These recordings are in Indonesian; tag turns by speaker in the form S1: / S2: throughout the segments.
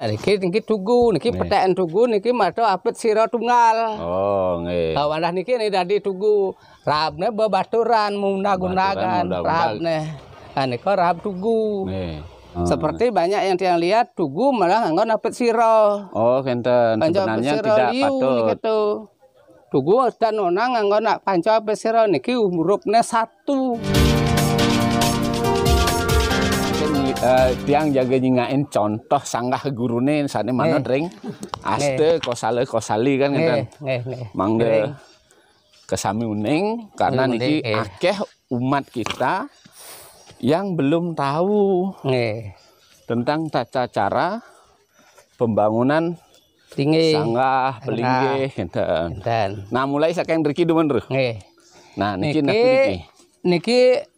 S1: Niki niki tugu, niki petaen tugu, niki mato apet siro tunggal.
S2: Oh, nggih. Kawanah
S1: niki ini dadi tugu. Rabne bebaturan menggunakan rabne. Nah, niko rab tugu. Hmm. Oh, Seperti banyak yang tiang lihat tugu malah nganggo apet siro.
S2: Oh, kenten. Sebenarnya tidak patut. Gitu.
S1: Tugu dan orang nggak nak panco apet siro niki umurupnya satu.
S2: Uh, tiang jaga nyingain contoh sanggah gurune sana mana eh. ring aste eh. kosale kosali kan kan mangga kesami uning karena niki akeh umat kita yang belum tahu nge. tentang tata cara pembangunan tinggi sanggah pelinggih nah mulai saking riki dumen Nah niki niki niki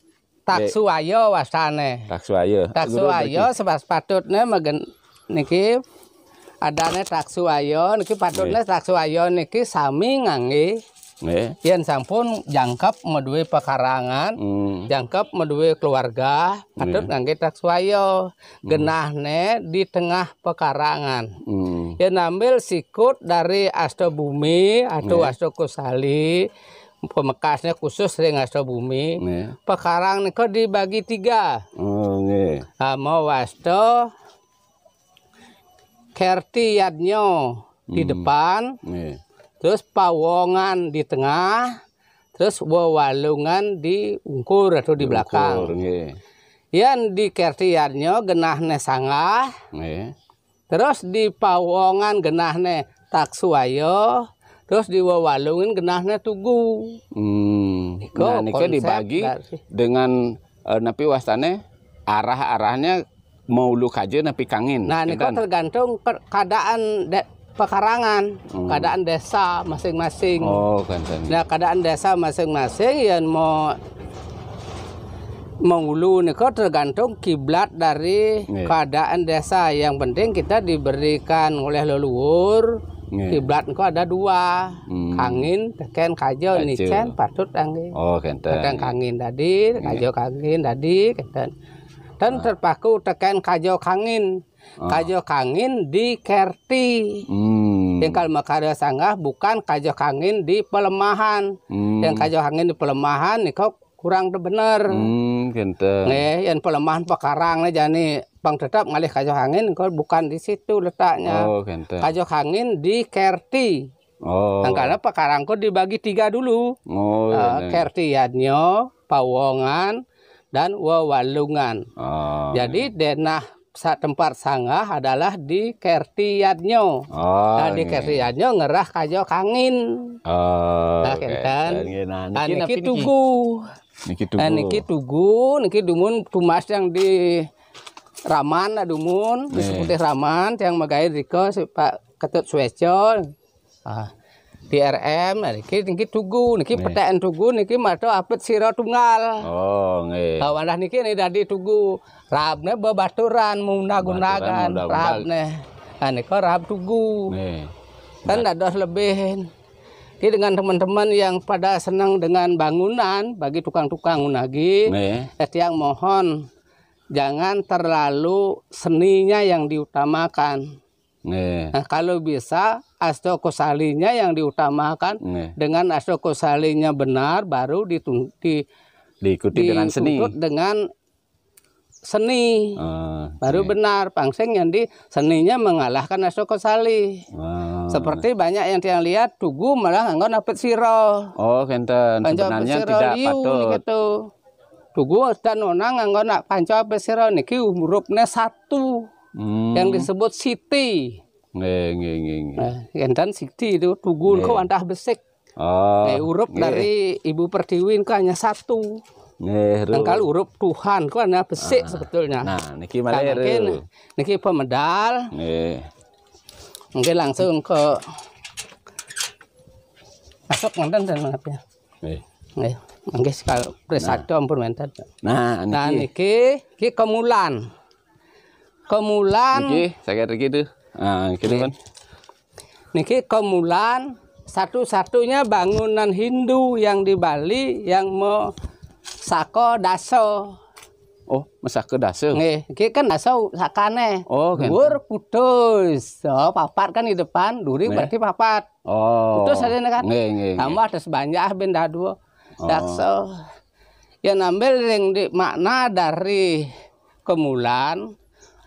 S2: Taksu
S1: ayo wasane.
S2: Taksu ayo. Taksu ayo
S1: sebab patutnya magen niki adane taksu ayo niki patutnya taksu ayo niki sami ngangi.
S2: Nggih. Yen
S1: sampun jangkep meduwe pekarangan, hmm. jangkep meduwe keluarga, patut ngangge taksu genah hmm. Genahne di tengah pekarangan. Hmm. Yen ambil sikut dari asto bumi atau asto kusali pemekasnya khusus ring ngasto bumi. Yeah. Pekarang kok dibagi tiga. Oh, yeah. Amo wasto, kerti yadnyo di hmm. depan, yeah. terus pawongan di tengah, terus wawalungan di ungkur atau di, belakang. Ungkur, Yang di kerti yadnyo genahne sangah, yeah. terus di pawongan genahne taksuayo, terus diwawalungin genahnya tugu
S2: hmm. Iko, nah niko dibagi dengan uh, eh, napi wasane arah arahnya mau lu kaje napi kangin nah niko ya kan?
S1: tergantung ke keadaan de, pekarangan hmm. keadaan desa masing-masing oh kan nah keadaan desa masing-masing yang mau Mengulu niko tergantung kiblat dari yeah. keadaan desa. Yang penting kita diberikan oleh leluhur yeah. kiblat engko ada dua
S2: hmm. kangin
S1: teken kajo cen patut angin
S2: oh kenten teken
S1: kangin tadi kajo kangen kangin tadi kenten dan ah. terpaku teken kajo kangen kajo kangen di kerti
S2: hmm. tinggal
S1: makarya sanggah bukan kajo kangen di pelemahan hmm. yang kajo kangen di pelemahan nih kok kurang benar,
S2: hmm, kenten Nih,
S1: yang pelemahan pekarang nih jani Bang tetap ngalih kajo hangin, kau bukan di situ letaknya. Oh,
S2: Kajo
S1: angin di Kerti.
S2: Oh. Pak
S1: Karangko dibagi tiga dulu.
S2: Oh. Uh, Kerti
S1: Yadnyo, Pawongan, dan Wawalungan. Oh. Jadi denah tempat sanggah adalah di Kerti Yadnyo. Oh, nah, di Yadnyo ngerah kajo hangin.
S2: Oh, nah, okay. Nah, nah niki tugu. Niki nah, tugu. Nah, niki
S1: tugu, niki dumun tumas yang di Raman adumun yeah. disebutnya Raman yang magai Riko Pak Ketut Suweco ah di RM nah niki niki tugu niki yeah. petekan tugu niki mato apet sira tunggal
S2: oh nggih yeah. kawanah
S1: niki nih dari tugu rabne bebaturan menggunakan rabne nah niko rab tugu yeah. kan nah. dados lebih jadi dengan teman-teman yang pada senang dengan bangunan bagi tukang-tukang unagi, yeah. yang eh, mohon jangan terlalu seninya yang diutamakan.
S2: Nah,
S1: kalau bisa astrokosalinya yang diutamakan yeah. dengan astrokosalinya benar baru ditun, di, diikuti dengan seni. dengan seni. okay. Ah, baru benar pangseng yang di seninya mengalahkan astrokosali. Uh. Ah. Seperti banyak yang tiang lihat tugu malah nggak dapat siro.
S2: Oh, kenten sebenarnya tidak patut. Gitu.
S1: Dugu dan ona nganggo nak panca pesiro niki hurufnya satu
S2: hmm. yang disebut siti. Nggih nggih nggih. Nah,
S1: dan siti itu dugu kau antah besik.
S2: Oh, nah, urup nge. dari
S1: Ibu Pertiwi itu hanya satu.
S2: Nengkal
S1: urup Tuhan kok hanya besik ah. sebetulnya. Nah, niki malah niki, niki pemedal. Nih. Mungkin langsung ke masuk nonton dan mengapa. Ya.
S2: Nih. Nih. Nggih kalau nah. presado ampun menten. Nah, niki. Nah niki
S1: iki kemulan. Kemulan. Niki
S2: saya kira tuh. Gitu. Nah, gitu kan.
S1: Niki kemulan satu-satunya bangunan Hindu yang di Bali yang mau sako daso.
S2: Oh, mesake daso. Nggih, iki
S1: kan daso sakane.
S2: Oh, kan. dhuwur
S1: putus. Oh, papat kan di depan, duri berarti papat.
S2: Oh. Putus ada kan. Nggih, nggih. Tambah
S1: ada sebanyak benda dua. Dakso. yang Ya ambil yang di makna dari kemulan.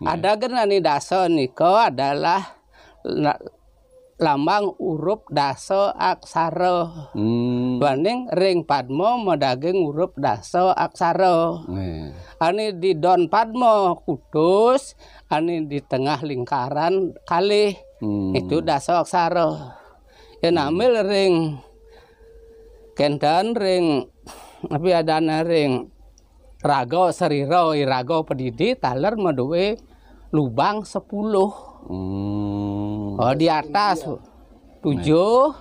S1: Hmm. ada Ada kan genani daso niko adalah lambang urup daso aksara. Hmm. Banding ring padmo medaging urup daso aksara. Hmm. Ani di don padmo kudus, ani di tengah lingkaran kali. Hmm. Itu daso aksara. Ya ambil hmm. ring kendan ring tapi ada ring rago seriro rago pedidi taler meduwe lubang sepuluh, hmm. oh di atas iya. tujuh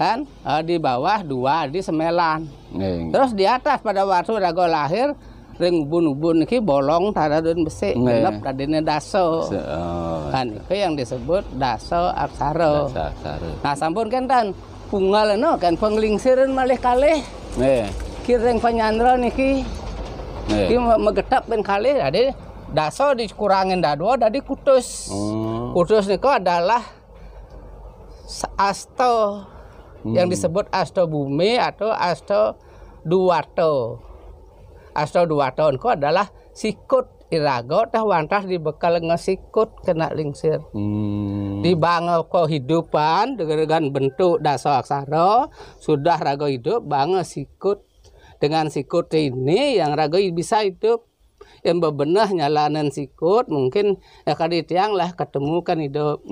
S1: kan oh, di bawah dua di semelan Neng. terus di atas pada waktu rago lahir ring bun-bun ini bolong taradun besi genep tadinya daso Se
S2: oh, kan
S1: itu yang disebut daso aksaro, daso, aksaro. nah sampun kentan punggal no kan penglingsiran malih kalle yeah. yang penyandra niki yeah. ki megetap dan kalih ada daso dikurangin dadua jadi kutus hmm. Oh. kutus niku adalah asto
S2: hmm. yang disebut
S1: asto bumi atau asto duwato asto duwato niku adalah sikut irago teh wantas dibekal ngesikut kena lingsir hmm. kau kehidupan dengan bentuk dasar aksara sudah rago hidup bangun sikut dengan sikut ini yang rago bisa hidup yang bebenah nyalanan sikut mungkin ya kali tiang lah ketemukan kan hidup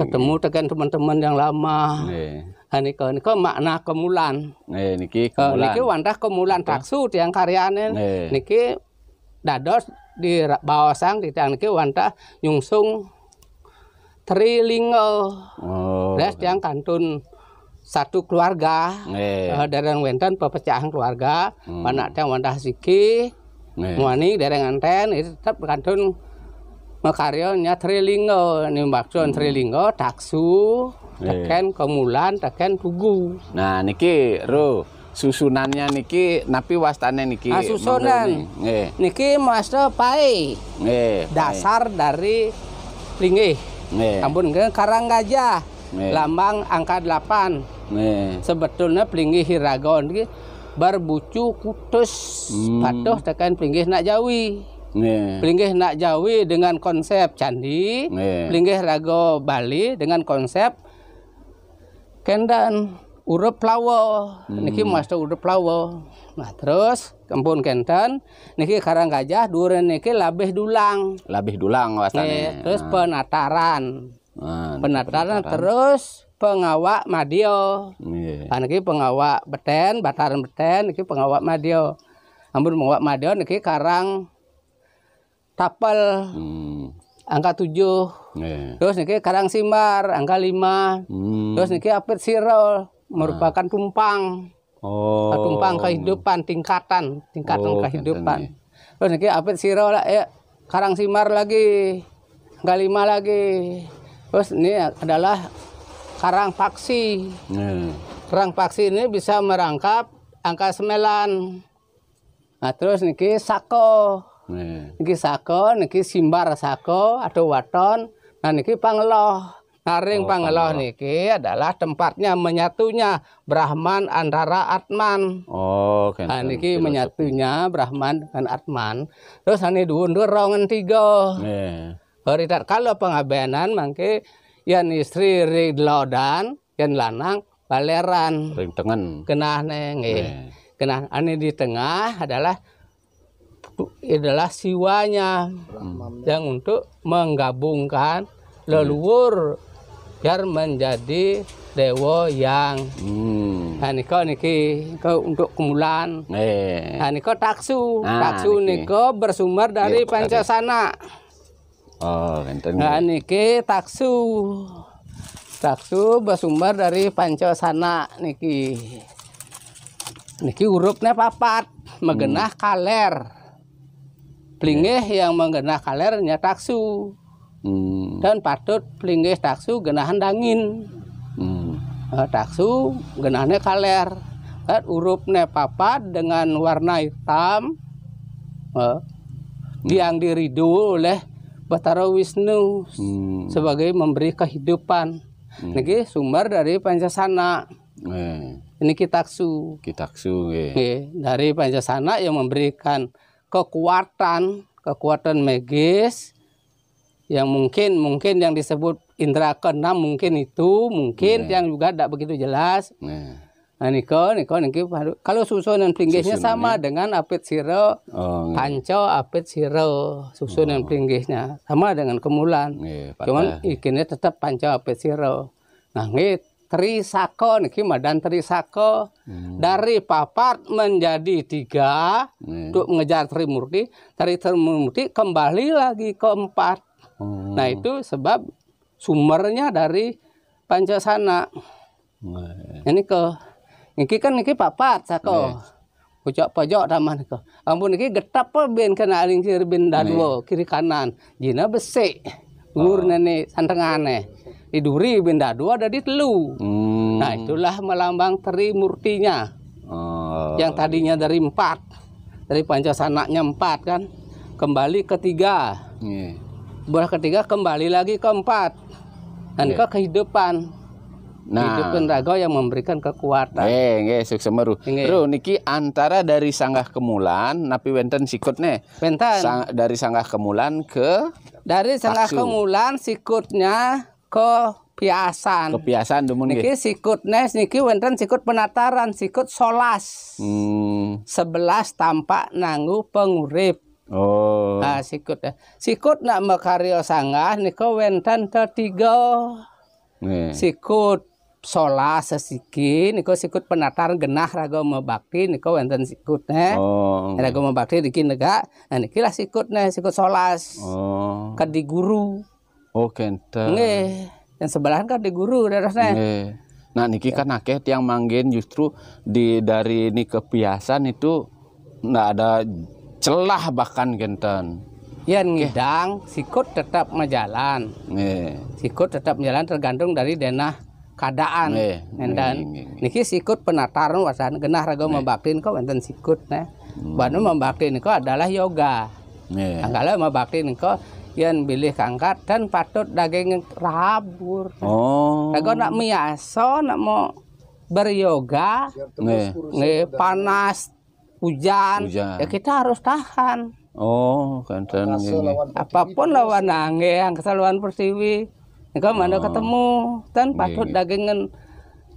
S1: ketemu dengan teman-teman yang lama nge hani nika nika makna kemulan.
S2: Eh niki eh, kemulan. niki
S1: wanda kemulan taksu tiang karyane eh. niki dados di bawasang di tiang niki wanda nyungsung trilingo.
S2: Oh. Des tiang
S1: kantun satu keluarga
S2: eh. uh, eh, dari
S1: wenten pepecahan keluarga hmm. mana yang wandah siki eh. muani dari anten itu tetap kantun mekaryonya
S2: trilingo ini hmm. trilingo taksu Iya. teken kemulan teken tugu nah niki ro susunannya niki napi wastane niki nah, susunan
S1: niki master pai dasar dari linggi
S2: nggih ampun
S1: karang gajah
S2: lambang
S1: angka delapan sebetulnya pelinggih hiragon niki berbucu kutus hmm. patuh tekan pelinggih nak jawi Yeah. Pelinggih nak jawi dengan konsep candi, yeah. pelinggih rago Bali dengan konsep kendan urep plawo, hmm. niki master urep plawo, nah terus kempun kendan, niki karang gajah duren niki labeh dulang
S2: labeh dulang wasane eh,
S1: terus nah. penataran nah, penataran, penataran terus pengawak madio
S2: yeah.
S1: niki pengawak beten bataran beten niki pengawak madio ampun pengawak madio niki karang tapel hmm angka tujuh, Yeah. Terus niki Karang Simbar angka lima,
S2: Hmm. Terus niki
S1: Apit Sirol merupakan ah. tumpang.
S2: Oh. Tumpang kehidupan
S1: tingkatan, tingkatan oh, kehidupan. Kentanya. Terus niki Apit Sirol ya Karang Simbar lagi. Angka lima lagi. Terus ini adalah Karang Paksi. Yeah. Karang Paksi ini bisa merangkap angka 9. Nah, terus niki Sako.
S2: Niki
S1: sako, niki simbar sako, ada waton. Nah niki pangeloh. Naring oh, Pangeloh niki adalah tempatnya menyatunya Brahman antara Atman.
S2: Oh, kan. Nah, niki menyatunya
S1: Brahman dengan Atman. Terus ini diundur rongan tiga. Yeah. kalau pengabenan mangke yang istri ridlodan, yang lanang baleran. Ring tengen. Kenah neng. Yeah. Kenah ini di tengah adalah adalah siwanya hmm. yang untuk menggabungkan leluhur biar menjadi dewa yang
S2: hmm.
S1: nah niko niki niko untuk kemulan eh. nah niko taksu nah, taksu niki. niko bersumber dari Yo, iya, pancasana oh nah niki taksu taksu bersumber dari pancasana niki niki hurufnya papat megenah hmm. kaler yeah. yang menggenah kalernya taksu. Hmm. Dan patut plingeh taksu genahan dangin. Hmm. Nah, taksu genahnya kaler. Kan urupnya papat dengan warna hitam. Nah, hmm. Yang diridu oleh Batara Wisnu
S2: hmm.
S1: sebagai memberi kehidupan. Hmm. Ini sumber dari Pancasana.
S2: Hmm.
S1: Ini kitaksu.
S2: Kitaksu, yeah.
S1: Dari Pancasana yang memberikan kekuatan kekuatan magis yang mungkin mungkin yang disebut indra keenam mungkin itu mungkin yeah. yang juga tidak begitu jelas. Yeah. Nah niko niko niki kalau susunan pinggirnya sama iya. dengan apit siro oh, iya. panco apit siro susunan oh. sama dengan kemulan. Yeah, Cuman ikinnya tetap panco apit siro. Nah Trisako niki Madan Trisako hmm. dari papat menjadi tiga hmm. untuk mengejar Trimurti dari Trimurti kembali lagi ke empat hmm. nah itu sebab sumbernya dari Pancasana hmm. ini ke niki kan niki papat sako hmm. Nah. pojok pojok taman niki ampun niki getap bin kena aling kiri bin dan nah. kiri kanan jina besi oh. Ah. nenek santengane eh. Iduri benda dua ada di telu
S2: hmm. nah itulah
S1: melambang teri Murtinya
S2: oh. yang
S1: tadinya dari empat dari pancasanaknya empat kan kembali ke tiga yeah. Buah ketiga kembali lagi ke empat dan yeah. ke kehidupan
S2: Nah, itu hidup raga yang memberikan kekuatan. Eh, nggih suksemeru. Bro, niki antara dari sanggah kemulan napi wenten sikutnya. Wenten. Sang, dari sanggah kemulan ke dari sanggah
S1: kemulan sikutnya kebiasaan.
S2: Kebiasaan demun niki
S1: sikut nes niki wonten sikut penataran, sikut solas.
S2: Hmm.
S1: Sebelas tampak nanggu pengurip. Oh. Nah, sikut ya. Sikut nak mekaryo sanggah niko wonten tertigo. Sikut solas sesiki niko sikut penataran genah ragu mebakti niko wonten sikut nes. Oh. Ragama mebakti niki nega. Nah lah sikut nes sikut solas.
S2: Oh.
S1: Kedi guru.
S2: Oh kenten.
S1: Nggih. Yang sebelahan kan di guru darahnya.
S2: Nggih. Nah niki kan akeh tiang manggen justru di dari ini kebiasaan itu nggak ada celah bahkan kenten.
S1: Ya ngidang, sikut tetap menjalan. Nggih. Sikut tetap menjalan tergantung dari denah keadaan enten niki sikut penataran wasan genah raga membaktin kok enten sikut nah hmm. banu membaktin kok adalah yoga
S2: Angkala
S1: nih, kok bagian bilih kangkat dan patut daging rabur.
S2: Oh. Kalau nak
S1: miaso, nak mau beryoga, nih, nge panas, hujan, hujan, ya kita harus tahan.
S2: Oh, kanten kan, ini.
S1: Apapun lawan angin, angkasa persiwi. Engkau mana oh. ketemu, dan patut oh. dagingan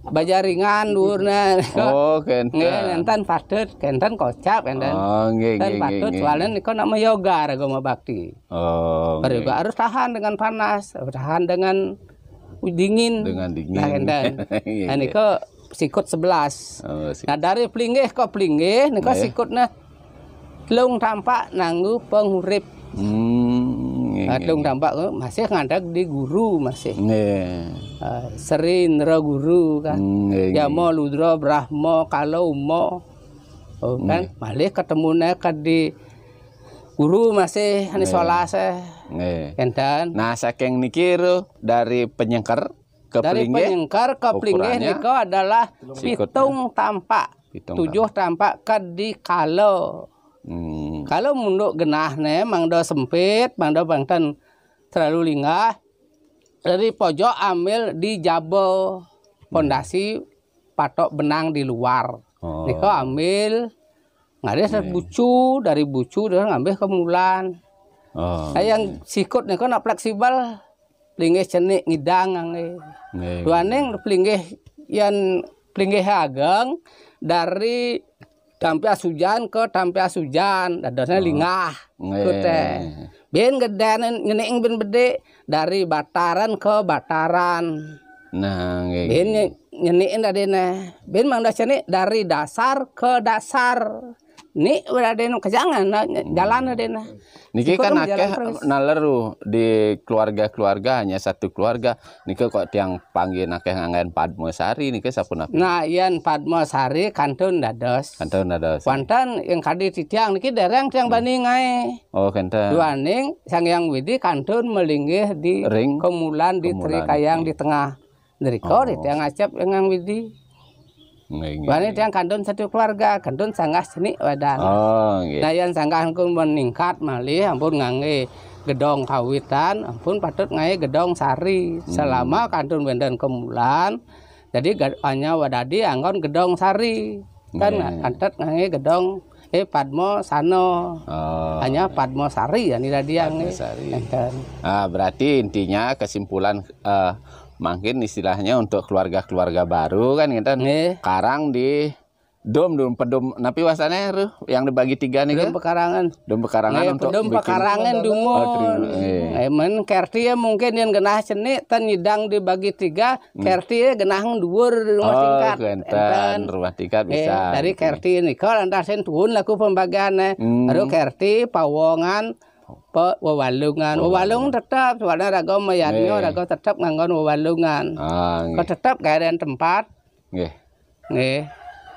S1: bajaringan durna iya. Oh, kenten. kenten enten padet, kenten kocap kenten Oh,
S2: nggih, nggih. padet soalnya niku nama
S1: yoga agama bakti.
S2: Oh. Yoga harus
S1: tahan dengan panas, tahan dengan dingin. Dengan dingin. Nah, niko nah niko sikut sebelas Oh, Nah, dari pelinggih ke niko niko iya. sikutnya telung tampak nanggu pengurip Hmm hitung iya, tambak iya. masih ngadak di guru masih. sering iya. Uh, serindra guru kan.
S2: Hmm, ya mau
S1: ludra brahma kalau mau oh, hmm, kan malih ketemu nek
S2: di guru masih ini sekolah saya. Kendan. Nah saking mikir dari penyengker ke dari pelingge, penyengker ke pelinggih niko
S1: adalah pitung tampak. Pitung tujuh tampak, tampak di kalau Hmm. Kalau munduk genah nih, mangdo sempit, mangdo bangtan terlalu lingah. Dari pojok ambil di jabo pondasi hmm. patok benang di luar. Oh. Niko ambil nggak ada iya, yeah. Iya. bucu dari bucu dia ngambil kemulan.
S2: Oh. Nah, yang
S1: iya. sikut niko nak fleksibel pelingeh cenik ngidang ngange. Yeah. Duaneng pelinggih yang pelingeh ageng dari Tampi hujan ke tampi hujan dadasnya oh. lingah gitu Bin gede ngening bin bede dari bataran ke bataran. Nah, bin nyenin dari ne Bin mang dari dasar ke dasar ni ada nu kejangan na, hmm. jalan ada na niki kan akeh
S2: naleru di keluarga-keluarga hanya satu keluarga niki kok tiang panggil akeh ngangen Padma Sari niki nak?
S1: nah ian Padma Sari kantun dados kantun dados wantan yang kadi tiang niki dereng tiang hmm. baning ae
S2: oh kenten
S1: duaning sang yang widi kantun melinggih di Ring. kemulan di trikayang di hmm. tengah dari oh. yang acap yang widi Bani dia kandun satu keluarga, kandun sanggah seni wadah
S2: Oh, gitu. Nah, yang
S1: sanggah aku meningkat malih ampun ngangge gedong kawitan, ampun patut ngangge gedong sari. Hmm. Selama kandun benden kemulan, jadi hanya wadadi anggon gedong sari.
S2: Kan kantet
S1: iya. ngangge gedong eh Padmo Sano.
S2: Oh. Hanya
S1: Padmo Sari ya nih dia ngangge.
S2: Ah, berarti intinya kesimpulan uh, makin istilahnya untuk keluarga-keluarga baru kan kita gitu. nih karang di dom dom pedom napi wasane ruh yang dibagi tiga nih dom pekarangan dom pekarangan Nge, untuk dom pekarangan dungo oh, iya.
S1: emen eh, kerti ya mungkin yang genah seni tan nyidang dibagi tiga hmm. kerti ya genah dhuwur rumah oh, tingkat enten
S2: rumah tingkat eh, bisa eh, dari gitu.
S1: kerti ini kalau antar sen tuhun laku pembagiannya hmm. kerti pawongan wewalungan. Wewalung tetap soalnya raga mayatnya raga tetap nganggon wewalungan.
S2: Ah, nggih.
S1: tetap karen tempat.
S2: Nggih. Nggih.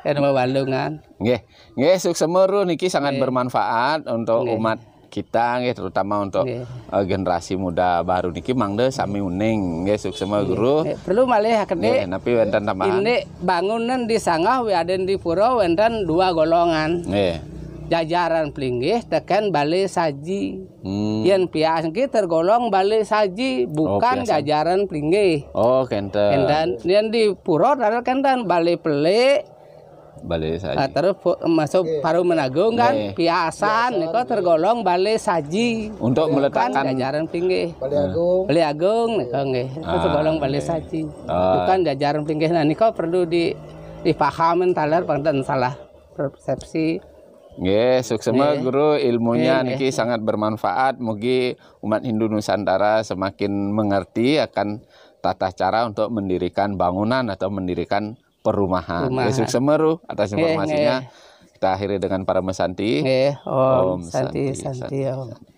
S2: Dan wewalungan. Nggih. Nggih suksemeru niki sangat bermanfaat untuk umat kita nggih terutama untuk generasi muda baru niki mangde sami uning nggih suksema guru perlu malih kene tapi wonten tambahan ini
S1: bangunan di sangah wadon ada di pura wonten dua golongan nggih jajaran pelinggih tekan balai saji
S2: hmm. yang
S1: oh, piasan kita tergolong balai saji bukan oh, jajaran pelinggih
S2: oh kentan kentan
S1: yang di puror adalah kentan balai pele balai saji nah, terus masuk yeah. paru menagung kan yeah. piasan itu tergolong balai saji
S2: untuk bukan meletakkan
S1: jajaran pelinggih balai hmm. agung balai agung nggih itu ah, tergolong balai saji ah. bukan jajaran pelinggih nah niko perlu di dipahamin taler dan salah persepsi
S2: Nggih, suksema guru ilmunya yeah, niki sangat bermanfaat. Mugi umat Hindu Nusantara semakin mengerti akan tata cara untuk mendirikan bangunan atau mendirikan perumahan. Rumah. Nggih, suksema atas informasinya. Yeah, yeah. Kita akhiri dengan para mesanti. Nggih, Om, Om Santi Santi, Santi, Santi Om. Santi.